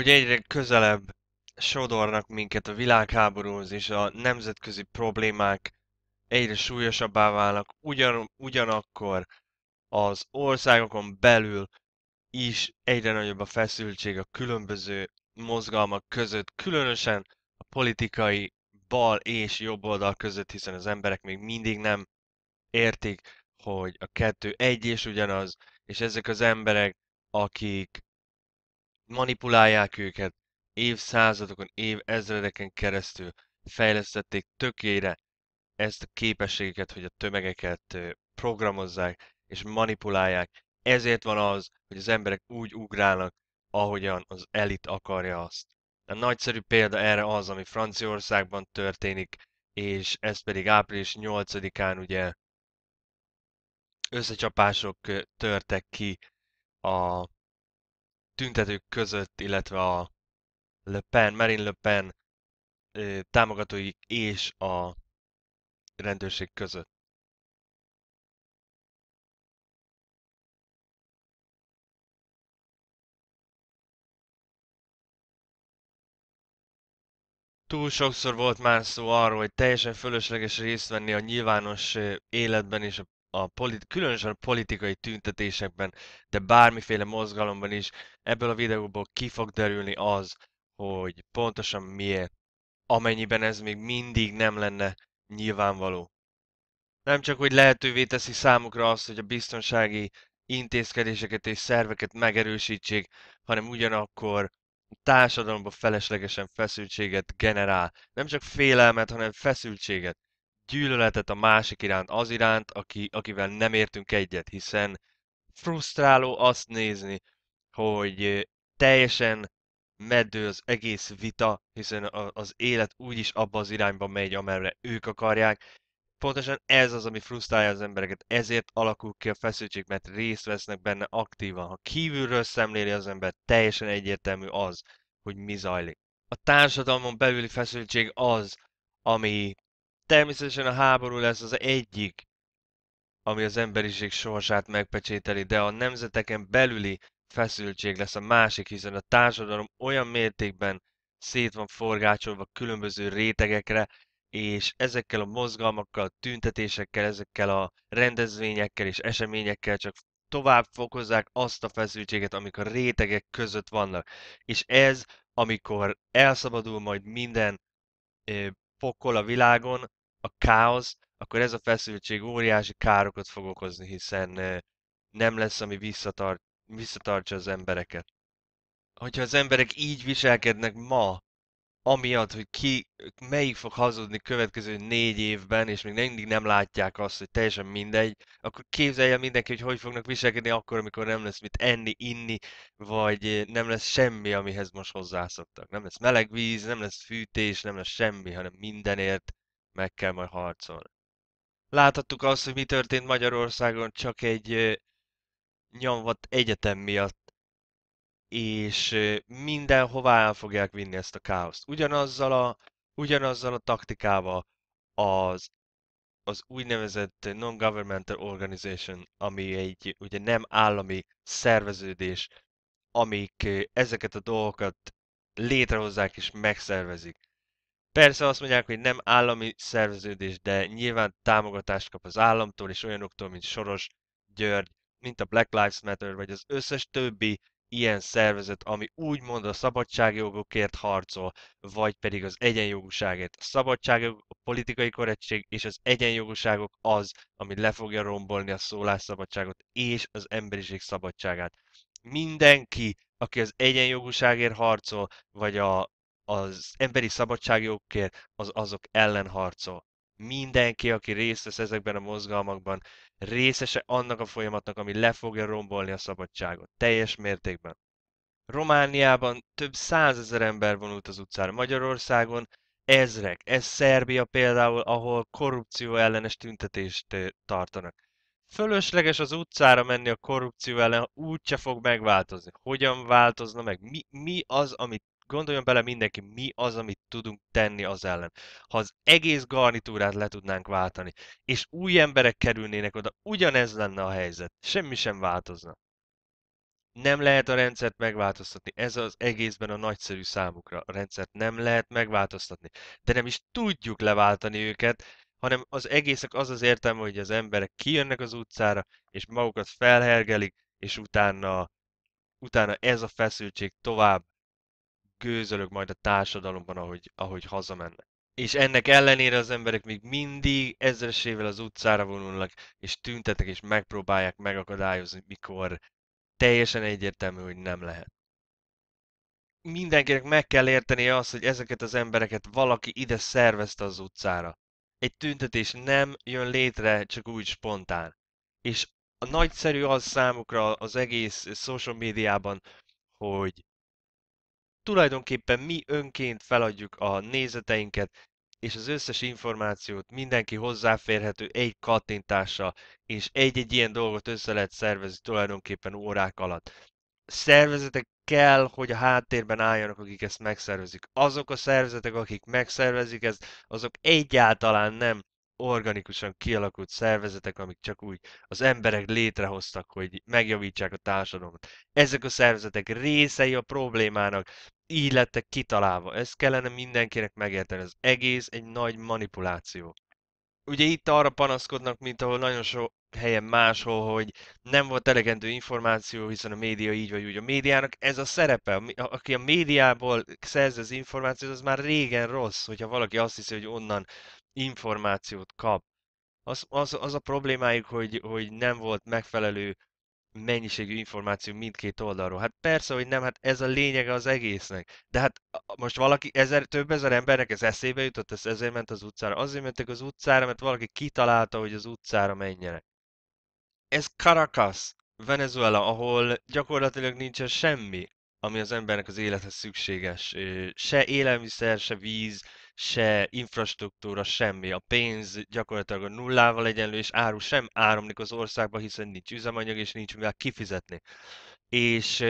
ahogy egyre közelebb sodornak minket a világháborúhoz és a nemzetközi problémák egyre súlyosabbá válnak, ugyan, ugyanakkor az országokon belül is egyre nagyobb a feszültség a különböző mozgalmak között, különösen a politikai bal és jobb oldal között, hiszen az emberek még mindig nem értik, hogy a kettő egy és ugyanaz, és ezek az emberek, akik manipulálják őket, évszázadokon, év ezredeken keresztül fejlesztették tökére ezt a képességüket, hogy a tömegeket programozzák és manipulálják. Ezért van az, hogy az emberek úgy ugrálnak, ahogyan az elit akarja azt. A nagyszerű példa erre az, ami Franciaországban történik, és ez pedig április 8-án ugye összecsapások törtek ki a tüntetők között, illetve a Le Pen, Marine Le Pen támogatói és a rendőrség között. Túl sokszor volt már szó arról, hogy teljesen fölösleges részt venni a nyilvános életben és a a politi- különösen a politikai tüntetésekben, de bármiféle mozgalomban is, ebből a videóból ki fog derülni az, hogy pontosan miért, amennyiben ez még mindig nem lenne nyilvánvaló. Nem csak, hogy lehetővé teszi számukra azt, hogy a biztonsági intézkedéseket és szerveket megerősítsék, hanem ugyanakkor a feleslegesen feszültséget generál. Nem csak félelmet, hanem feszültséget gyűlöletet a másik iránt, az iránt, aki, akivel nem értünk egyet, hiszen frusztráló azt nézni, hogy teljesen meddő az egész vita, hiszen az élet úgyis abba az irányba megy, amerre ők akarják. Pontosan ez az, ami frusztrálja az embereket, ezért alakul ki a feszültség, mert részt vesznek benne aktívan. Ha kívülről szemléli az ember, teljesen egyértelmű az, hogy mi zajlik. A társadalmon belüli feszültség az, ami Természetesen a háború lesz az egyik, ami az emberiség sorsát megpecsételi, de a nemzeteken belüli feszültség lesz a másik, hiszen a társadalom olyan mértékben szét van forgácsolva különböző rétegekre, és ezekkel a mozgalmakkal, tüntetésekkel, ezekkel a rendezvényekkel és eseményekkel csak tovább fokozzák azt a feszültséget, amik a rétegek között vannak. És ez, amikor elszabadul majd minden pokol a világon, a káosz, akkor ez a feszültség óriási károkat fog okozni, hiszen nem lesz, ami visszatart, visszatartsa az embereket. Hogyha az emberek így viselkednek ma, amiatt, hogy ki, melyik fog hazudni következő négy évben, és még mindig nem látják azt, hogy teljesen mindegy, akkor képzelje mindenki, hogy hogy fognak viselkedni akkor, amikor nem lesz mit enni, inni, vagy nem lesz semmi, amihez most hozzászoktak. Nem lesz meleg víz, nem lesz fűtés, nem lesz semmi, hanem mindenért meg kell majd harcolni. Láthattuk azt, hogy mi történt Magyarországon csak egy nyomvat egyetem miatt, és mindenhová el fogják vinni ezt a káoszt. Ugyanazzal a, ugyanazzal a taktikával az, az úgynevezett non-governmental organization, ami egy ugye nem állami szerveződés, amik ezeket a dolgokat létrehozzák és megszervezik. Persze azt mondják, hogy nem állami szerveződés, de nyilván támogatást kap az államtól és olyanoktól, mint Soros, György, mint a Black Lives Matter, vagy az összes többi ilyen szervezet, ami úgymond a szabadságjogokért harcol, vagy pedig az egyenjogúságért. A szabadságjog, a politikai korrektség és az egyenjogúságok az, ami le fogja rombolni a szólásszabadságot és az emberiség szabadságát. Mindenki, aki az egyenjogúságért harcol, vagy a az emberi szabadságjogokért, az azok ellen harcol. Mindenki, aki részt vesz ezekben a mozgalmakban, részese annak a folyamatnak, ami le fogja rombolni a szabadságot. Teljes mértékben. Romániában több százezer ember vonult az utcára. Magyarországon ezrek. Ez Szerbia például, ahol korrupció ellenes tüntetést eh, tartanak. Fölösleges az utcára menni a korrupció ellen, úgyse fog megváltozni. Hogyan változna meg? Mi, mi az, amit gondoljon bele mindenki, mi az, amit tudunk tenni az ellen. Ha az egész garnitúrát le tudnánk váltani, és új emberek kerülnének oda, ugyanez lenne a helyzet. Semmi sem változna. Nem lehet a rendszert megváltoztatni. Ez az egészben a nagyszerű számukra. A rendszert nem lehet megváltoztatni. De nem is tudjuk leváltani őket, hanem az egészek az az értelme, hogy az emberek kijönnek az utcára, és magukat felhergelik, és utána, utána ez a feszültség tovább gőzölök majd a társadalomban, ahogy, ahogy hazamennek. És ennek ellenére az emberek még mindig ezresével az utcára vonulnak, és tüntetnek, és megpróbálják megakadályozni, mikor teljesen egyértelmű, hogy nem lehet. Mindenkinek meg kell érteni azt, hogy ezeket az embereket valaki ide szervezte az utcára. Egy tüntetés nem jön létre csak úgy spontán. És a nagyszerű az számukra az egész social médiában, hogy tulajdonképpen mi önként feladjuk a nézeteinket, és az összes információt mindenki hozzáférhető egy kattintással, és egy-egy ilyen dolgot össze lehet szervezni tulajdonképpen órák alatt. Szervezetek kell, hogy a háttérben álljanak, akik ezt megszervezik. Azok a szervezetek, akik megszervezik ezt, azok egyáltalán nem organikusan kialakult szervezetek, amik csak úgy az emberek létrehoztak, hogy megjavítsák a társadalmat. Ezek a szervezetek részei a problémának, így lettek kitalálva. Ezt kellene mindenkinek megérteni, az egész egy nagy manipuláció. Ugye itt arra panaszkodnak, mint ahol nagyon sok helyen máshol, hogy nem volt elegendő információ, hiszen a média így vagy úgy. A médiának ez a szerepe, aki a médiából szerzi az információt, az már régen rossz, hogyha valaki azt hiszi, hogy onnan információt kap. Az, az, az a problémájuk, hogy, hogy nem volt megfelelő mennyiségű információ mindkét oldalról. Hát persze, hogy nem, hát ez a lényege az egésznek. De hát most valaki, ezer, több ezer embernek ez eszébe jutott, ez ezért ment az utcára. Azért mentek az utcára, mert valaki kitalálta, hogy az utcára menjenek. Ez Caracas, Venezuela, ahol gyakorlatilag nincsen semmi, ami az embernek az élethez szükséges. Se élelmiszer, se víz, se infrastruktúra, semmi. A pénz gyakorlatilag a nullával egyenlő, és áru sem áramlik az országba, hiszen nincs üzemanyag, és nincs mivel kifizetni. És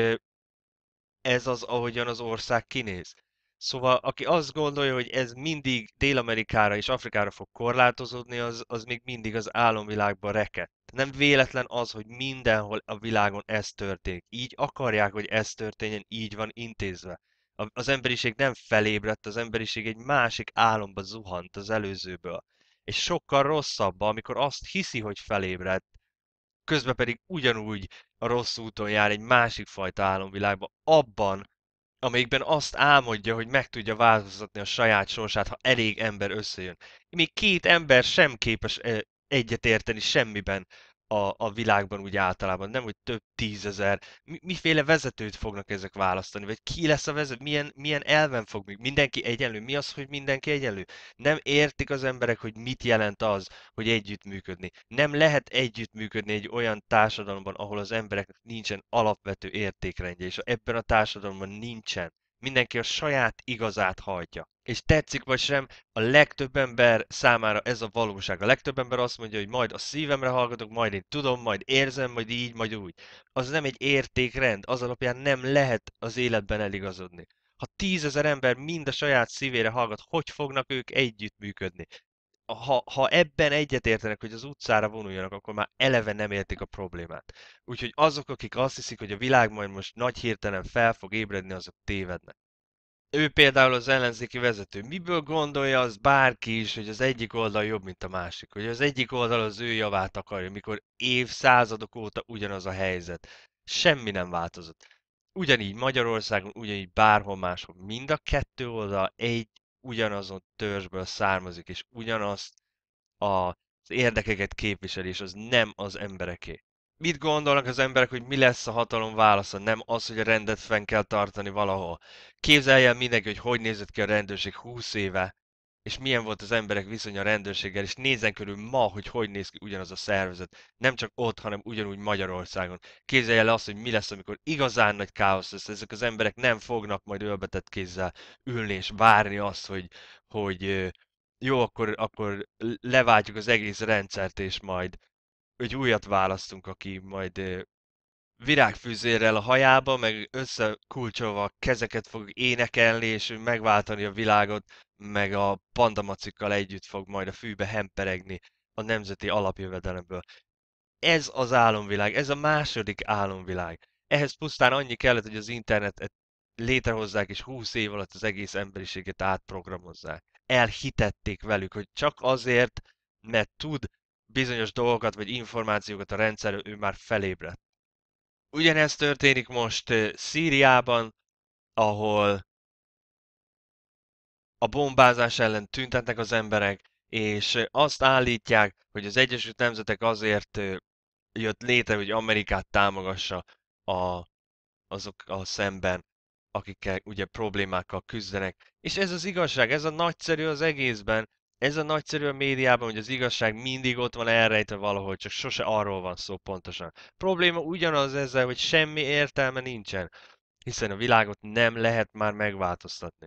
ez az, ahogyan az ország kinéz. Szóval, aki azt gondolja, hogy ez mindig Dél-Amerikára és Afrikára fog korlátozódni, az, az még mindig az álomvilágban reke, Nem véletlen az, hogy mindenhol a világon ez történik. Így akarják, hogy ez történjen, így van intézve az emberiség nem felébredt, az emberiség egy másik álomba zuhant az előzőből. És sokkal rosszabb, amikor azt hiszi, hogy felébredt, közben pedig ugyanúgy a rossz úton jár egy másik fajta álomvilágba, abban, amelyikben azt álmodja, hogy meg tudja változtatni a saját sorsát, ha elég ember összejön. Még két ember sem képes egyetérteni semmiben a, a világban úgy általában, nem, hogy több tízezer, mi, miféle vezetőt fognak ezek választani, vagy ki lesz a vezető, milyen, milyen elven fog még, mindenki egyenlő, mi az, hogy mindenki egyenlő? Nem értik az emberek, hogy mit jelent az, hogy együttműködni. Nem lehet együttműködni egy olyan társadalomban, ahol az emberek nincsen alapvető értékrendje, és ebben a társadalomban nincsen. Mindenki a saját igazát hajtja és tetszik vagy sem, a legtöbb ember számára ez a valóság. A legtöbb ember azt mondja, hogy majd a szívemre hallgatok, majd én tudom, majd érzem, majd így, majd úgy. Az nem egy értékrend, az alapján nem lehet az életben eligazodni. Ha tízezer ember mind a saját szívére hallgat, hogy fognak ők együttműködni? ha, ha ebben egyetértenek, hogy az utcára vonuljanak, akkor már eleve nem értik a problémát. Úgyhogy azok, akik azt hiszik, hogy a világ majd most nagy hirtelen fel fog ébredni, azok tévednek ő például az ellenzéki vezető. Miből gondolja az bárki is, hogy az egyik oldal jobb, mint a másik? Hogy az egyik oldal az ő javát akarja, mikor évszázadok óta ugyanaz a helyzet. Semmi nem változott. Ugyanígy Magyarországon, ugyanígy bárhol máshol. Mind a kettő oldal egy ugyanazon törzsből származik, és ugyanazt az érdekeket képviseli, és az nem az embereké mit gondolnak az emberek, hogy mi lesz a hatalom válasza, nem az, hogy a rendet fenn kell tartani valahol. Képzelj el mindenki, hogy hogy nézett ki a rendőrség 20 éve, és milyen volt az emberek viszonya a rendőrséggel, és nézzen körül ma, hogy hogy néz ki ugyanaz a szervezet. Nem csak ott, hanem ugyanúgy Magyarországon. Képzelj el azt, hogy mi lesz, amikor igazán nagy káosz lesz. Ezek az emberek nem fognak majd ölbetett kézzel ülni és várni azt, hogy, hogy jó, akkor, akkor leváltjuk az egész rendszert, és majd egy újat választunk, aki majd virágfűzérrel a hajába, meg összekulcsolva a kezeket fog énekelni, és megváltani a világot, meg a pandamacikkal együtt fog majd a fűbe hemperegni a nemzeti alapjövedelemből. Ez az álomvilág, ez a második álomvilág. Ehhez pusztán annyi kellett, hogy az internetet létrehozzák, és 20 év alatt az egész emberiséget átprogramozzák. Elhitették velük, hogy csak azért, mert tud bizonyos dolgokat vagy információkat a rendszer ő már felébredt. Ugyanezt történik most Szíriában, ahol a bombázás ellen tüntetnek az emberek, és azt állítják, hogy az Egyesült Nemzetek azért jött létre, hogy Amerikát támogassa a, azok a szemben, akikkel ugye problémákkal küzdenek. És ez az igazság, ez a nagyszerű az egészben, ez a nagyszerű a médiában, hogy az igazság mindig ott van elrejtve valahol, csak sose arról van szó pontosan. Probléma ugyanaz ezzel, hogy semmi értelme nincsen, hiszen a világot nem lehet már megváltoztatni.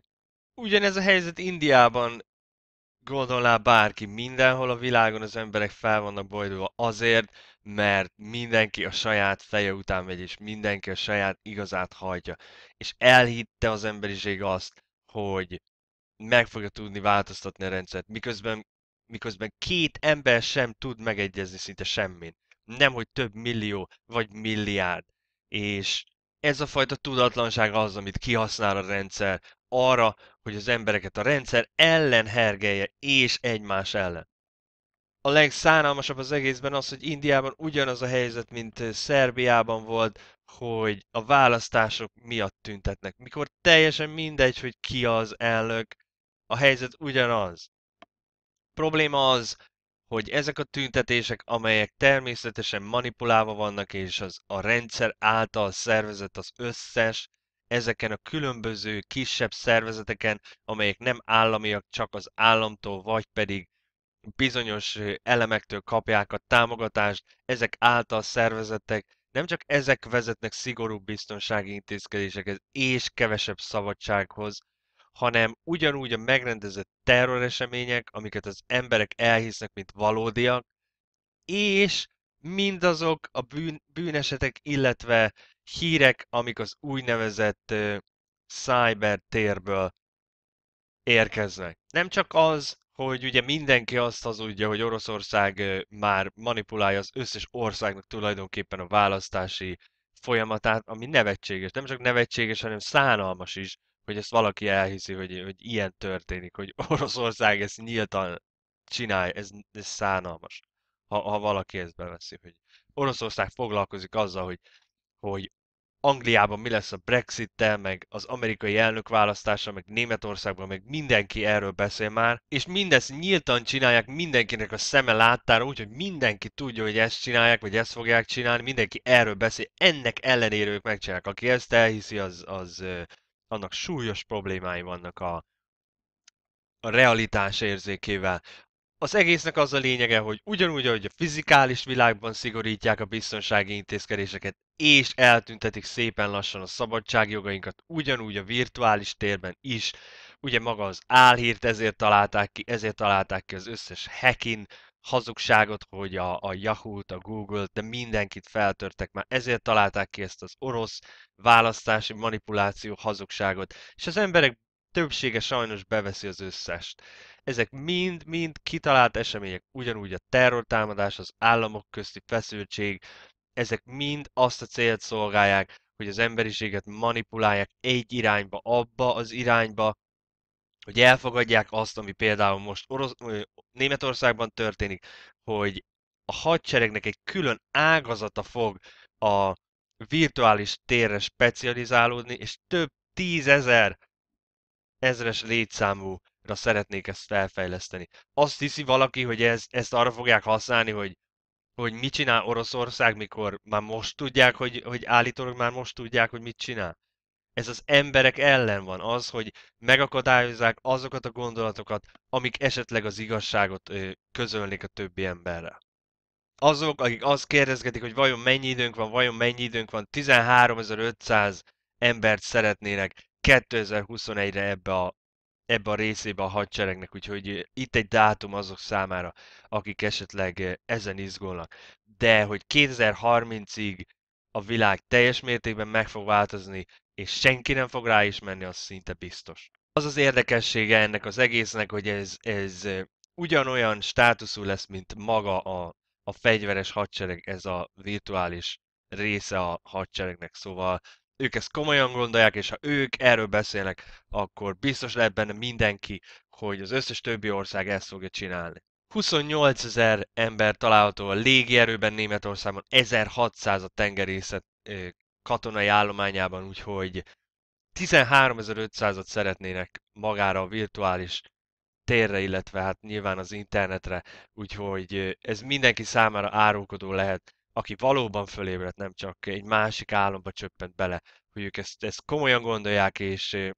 Ugyanez a helyzet Indiában gondolná bárki, mindenhol a világon az emberek fel vannak bolydulva azért, mert mindenki a saját feje után megy, és mindenki a saját igazát hagyja. És elhitte az emberiség azt, hogy meg fogja tudni változtatni a rendszert, miközben, miközben két ember sem tud megegyezni szinte semmit. Nem, hogy több millió vagy milliárd. És ez a fajta tudatlanság az, amit kihasznál a rendszer arra, hogy az embereket a rendszer ellen hergelje és egymás ellen. A legszánalmasabb az egészben az, hogy Indiában ugyanaz a helyzet, mint Szerbiában volt, hogy a választások miatt tüntetnek. Mikor teljesen mindegy, hogy ki az elnök, a helyzet ugyanaz. Probléma az, hogy ezek a tüntetések, amelyek természetesen manipulálva vannak, és az a rendszer által szervezett az összes, ezeken a különböző kisebb szervezeteken, amelyek nem államiak, csak az államtól, vagy pedig bizonyos elemektől kapják a támogatást, ezek által szervezettek, nem csak ezek vezetnek szigorú biztonsági intézkedésekhez és kevesebb szabadsághoz, hanem ugyanúgy a megrendezett terroresemények, amiket az emberek elhisznek, mint valódiak, és mindazok a bűn, bűnesetek, illetve hírek, amik az úgynevezett uh, cyber térből érkeznek. Nem csak az, hogy ugye mindenki azt hazudja, hogy Oroszország uh, már manipulálja az összes országnak tulajdonképpen a választási folyamatát, ami nevetséges. Nem csak nevetséges, hanem szánalmas is, hogy ezt valaki elhiszi, hogy, hogy ilyen történik, hogy Oroszország ezt nyíltan csinálja, ez, ez szánalmas. Ha, ha valaki ezt beveszi, hogy Oroszország foglalkozik azzal, hogy, hogy Angliában mi lesz a Brexit-tel, meg az amerikai választása, meg Németországban, meg mindenki erről beszél már, és mindezt nyíltan csinálják mindenkinek a szeme láttára, úgyhogy mindenki tudja, hogy ezt csinálják, vagy ezt fogják csinálni, mindenki erről beszél, ennek ellenére ők megcsinálják. Aki ezt elhiszi, az, az annak súlyos problémái vannak a, a realitás érzékével. Az egésznek az a lényege, hogy ugyanúgy, ahogy a fizikális világban szigorítják a biztonsági intézkedéseket, és eltüntetik szépen lassan a szabadságjogainkat, ugyanúgy a virtuális térben is. Ugye maga az álhírt ezért találták ki, ezért találták ki az összes hekin hazugságot, hogy a, a Yahoo-t, a Google-t, de mindenkit feltörtek már. Ezért találták ki ezt az orosz választási manipuláció hazugságot. És az emberek többsége sajnos beveszi az összest. Ezek mind-mind kitalált események, ugyanúgy a terrortámadás, az államok közti feszültség, ezek mind azt a célt szolgálják, hogy az emberiséget manipulálják egy irányba, abba az irányba, hogy elfogadják azt, ami például most Orosz, Németországban történik, hogy a hadseregnek egy külön ágazata fog a virtuális térre specializálódni, és több tízezer ezres létszámúra szeretnék ezt felfejleszteni. Azt hiszi valaki, hogy ez, ezt arra fogják használni, hogy, hogy mit csinál Oroszország, mikor már most tudják, hogy, hogy állítólag már most tudják, hogy mit csinál? ez az emberek ellen van, az, hogy megakadályozzák azokat a gondolatokat, amik esetleg az igazságot közölnék a többi emberre. Azok, akik azt kérdezgetik, hogy vajon mennyi időnk van, vajon mennyi időnk van, 13.500 embert szeretnének 2021-re ebbe a, ebbe a részébe a hadseregnek, úgyhogy itt egy dátum azok számára, akik esetleg ezen izgolnak. De hogy 2030-ig a világ teljes mértékben meg fog változni, és senki nem fog rá is menni az szinte biztos. Az az érdekessége ennek az egésznek, hogy ez, ez ugyanolyan státuszú lesz, mint maga a, a fegyveres hadsereg, ez a virtuális része a hadseregnek, szóval ők ezt komolyan gondolják, és ha ők erről beszélnek, akkor biztos lehet benne mindenki, hogy az összes többi ország ezt fogja csinálni. 28 ezer ember található a légierőben Németországban, 1600 a tengerészet katonai állományában, úgyhogy 13.500-at szeretnének magára a virtuális térre, illetve hát nyilván az internetre, úgyhogy ez mindenki számára árulkodó lehet, aki valóban fölébredt, nem csak egy másik álomba csöppent bele, hogy ők ezt, ezt komolyan gondolják, és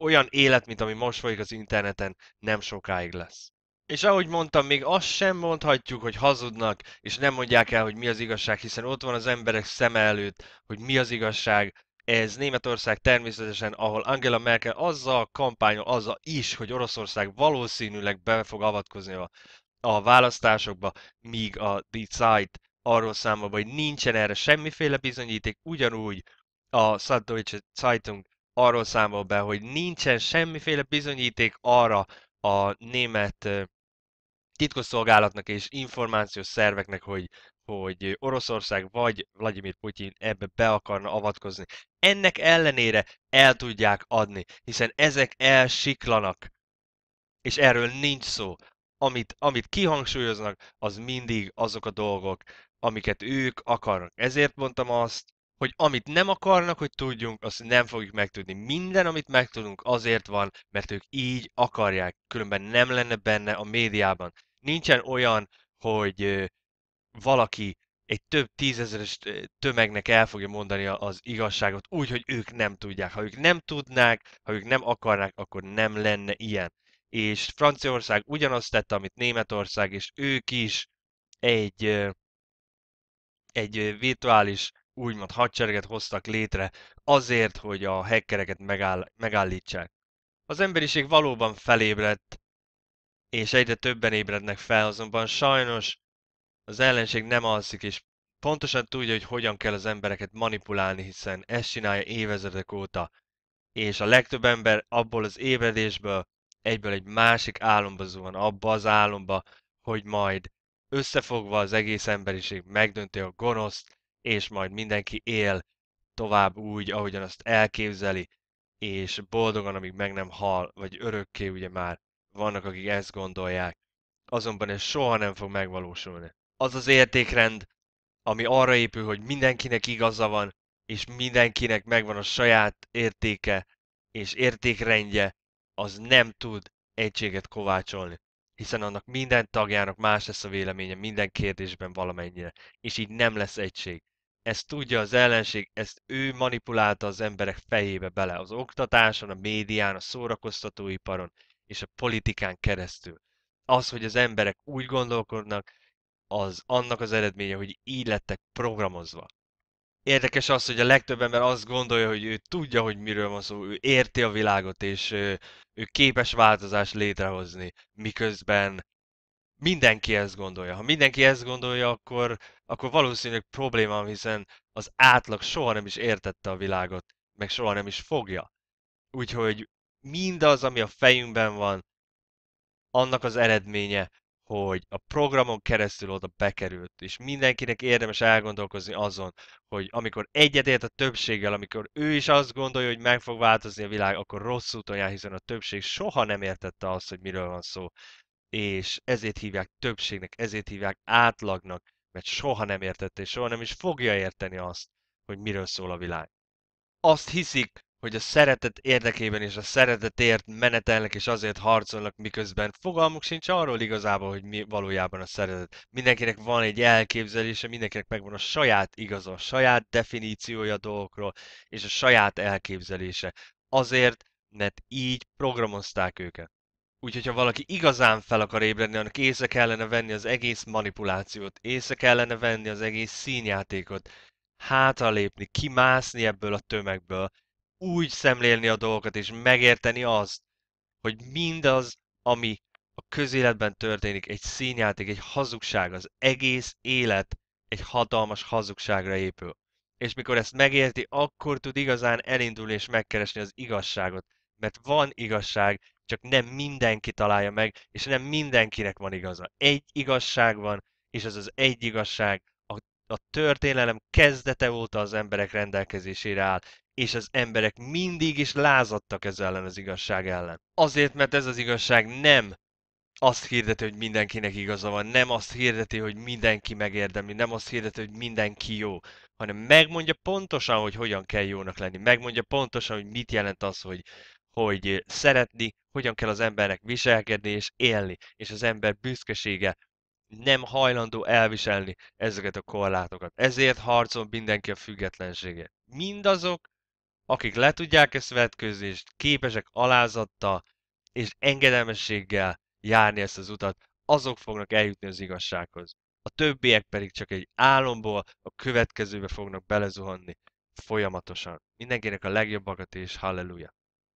olyan élet, mint ami most folyik az interneten, nem sokáig lesz. És ahogy mondtam, még azt sem mondhatjuk, hogy hazudnak, és nem mondják el, hogy mi az igazság, hiszen ott van az emberek szeme előtt, hogy mi az igazság. Ez Németország természetesen, ahol Angela Merkel azzal kampányol, azzal is, hogy Oroszország valószínűleg be fog avatkozni a, a választásokba, míg a The Zeit arról számol, hogy nincsen erre semmiféle bizonyíték, ugyanúgy a Süddeutsche Zeitung arról számol be, hogy nincsen semmiféle bizonyíték arra, a német titkosszolgálatnak és információs szerveknek, hogy, hogy Oroszország vagy Vladimir Putyin ebbe be akarna avatkozni. Ennek ellenére el tudják adni, hiszen ezek elsiklanak. És erről nincs szó. Amit, amit kihangsúlyoznak, az mindig azok a dolgok, amiket ők akarnak. Ezért mondtam azt, hogy amit nem akarnak, hogy tudjunk, azt nem fogjuk megtudni. Minden, amit megtudunk, azért van, mert ők így akarják, különben nem lenne benne a médiában. Nincsen olyan, hogy valaki egy több tízezeres tömegnek el fogja mondani az igazságot úgy, hogy ők nem tudják. Ha ők nem tudnák, ha ők nem akarnák, akkor nem lenne ilyen. És Franciaország ugyanazt tette, amit Németország, és ők is egy, egy virtuális úgymond hadsereget hoztak létre azért, hogy a hackereket megáll, megállítsák. Az emberiség valóban felébredt, és egyre többen ébrednek fel, azonban sajnos az ellenség nem alszik, és pontosan tudja, hogy hogyan kell az embereket manipulálni, hiszen ezt csinálja évezredek óta, és a legtöbb ember abból az ébredésből egyből egy másik álomba zuhan, abba az álomba, hogy majd összefogva az egész emberiség megdönti a gonoszt, és majd mindenki él tovább úgy, ahogyan azt elképzeli, és boldogan, amíg meg nem hal, vagy örökké ugye már vannak, akik ezt gondolják. Azonban ez soha nem fog megvalósulni. Az az értékrend, ami arra épül, hogy mindenkinek igaza van, és mindenkinek megvan a saját értéke és értékrendje, az nem tud egységet kovácsolni. Hiszen annak minden tagjának más lesz a véleménye minden kérdésben valamennyire, és így nem lesz egység. Ezt tudja az ellenség, ezt ő manipulálta az emberek fejébe bele, az oktatáson, a médián, a szórakoztatóiparon, és a politikán keresztül. Az, hogy az emberek úgy gondolkodnak, az annak az eredménye, hogy így lettek programozva. Érdekes az, hogy a legtöbb ember azt gondolja, hogy ő tudja, hogy miről van szó, ő érti a világot, és ő, ő képes változást létrehozni, miközben mindenki ezt gondolja. Ha mindenki ezt gondolja, akkor, akkor valószínűleg probléma, hiszen az átlag soha nem is értette a világot, meg soha nem is fogja. Úgyhogy mindaz, ami a fejünkben van, annak az eredménye, hogy a programon keresztül oda bekerült, és mindenkinek érdemes elgondolkozni azon, hogy amikor egyetért a többséggel, amikor ő is azt gondolja, hogy meg fog változni a világ, akkor rossz úton jár, hiszen a többség soha nem értette azt, hogy miről van szó. És ezért hívják többségnek, ezért hívják átlagnak, mert soha nem értette, és soha nem is fogja érteni azt, hogy miről szól a világ. Azt hiszik, hogy a szeretet érdekében és a szeretetért menetelnek és azért harcolnak, miközben fogalmuk sincs arról igazából, hogy mi valójában a szeretet. Mindenkinek van egy elképzelése, mindenkinek megvan a saját igaza, a saját definíciója a dolgokról, és a saját elképzelése. Azért, mert így programozták őket. Úgyhogy ha valaki igazán fel akar ébredni, annak észre kellene venni az egész manipulációt, észre kellene venni az egész színjátékot, hátralépni, kimászni ebből a tömegből, úgy szemlélni a dolgokat, és megérteni azt, hogy mindaz, ami a közéletben történik, egy színjáték, egy hazugság, az egész élet egy hatalmas hazugságra épül. És mikor ezt megérti, akkor tud igazán elindulni és megkeresni az igazságot. Mert van igazság, csak nem mindenki találja meg, és nem mindenkinek van igaza. Egy igazság van, és ez az egy igazság a történelem kezdete óta az emberek rendelkezésére áll, és az emberek mindig is lázadtak ez ellen az igazság ellen. Azért, mert ez az igazság nem azt hirdeti, hogy mindenkinek igaza van, nem azt hirdeti, hogy mindenki megérdemli, nem azt hirdeti, hogy mindenki jó, hanem megmondja pontosan, hogy hogyan kell jónak lenni, megmondja pontosan, hogy mit jelent az, hogy, hogy szeretni, hogyan kell az embernek viselkedni és élni, és az ember büszkesége nem hajlandó elviselni ezeket a korlátokat. Ezért harcol mindenki a függetlensége. Mindazok, akik le tudják ezt vetközni, és képesek alázattal és engedelmességgel járni ezt az utat, azok fognak eljutni az igazsághoz. A többiek pedig csak egy álomból a következőbe fognak belezuhanni folyamatosan. Mindenkinek a legjobbakat és halleluja!